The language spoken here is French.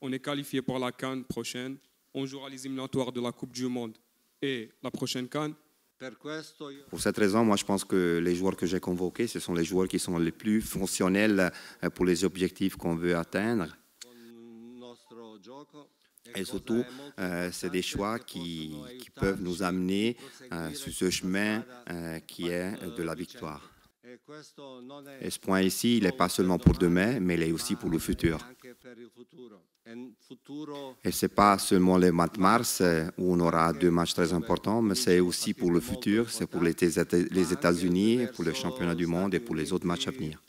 On est qualifié pour la Cannes prochaine. On jouera les éliminatoires de la Coupe du Monde et la prochaine Cannes. Pour cette raison, moi je pense que les joueurs que j'ai convoqués, ce sont les joueurs qui sont les plus fonctionnels euh, pour les objectifs qu'on veut atteindre. Et surtout, euh, c'est des choix qui, peuvent nous amener euh, e sur ce chemin qui est de la victoire. Et ce point ici, il n'est pas seulement pour demain, mais il est aussi pour le futur. Et ce n'est pas seulement le de mars euh, où on aura deux matchs très importants, mais c'est aussi pour le futur, c'est pour les États-Unis, pour le championnat du monde et pour les autres matchs à venir.